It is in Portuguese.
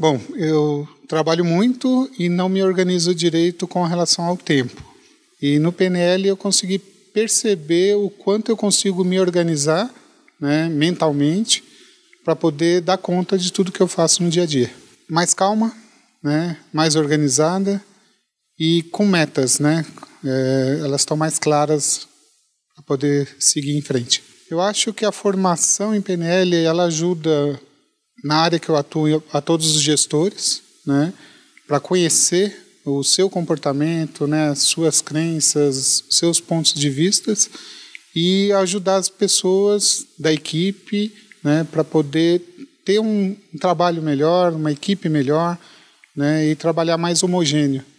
Bom, eu trabalho muito e não me organizo direito com relação ao tempo. E no PNL eu consegui perceber o quanto eu consigo me organizar, né, mentalmente, para poder dar conta de tudo que eu faço no dia a dia. Mais calma, né, mais organizada e com metas, né? É, elas estão mais claras para poder seguir em frente. Eu acho que a formação em PNL ela ajuda na área que eu atuo a todos os gestores, né, para conhecer o seu comportamento, né, suas crenças, seus pontos de vistas e ajudar as pessoas da equipe, né, para poder ter um trabalho melhor, uma equipe melhor, né, e trabalhar mais homogêneo.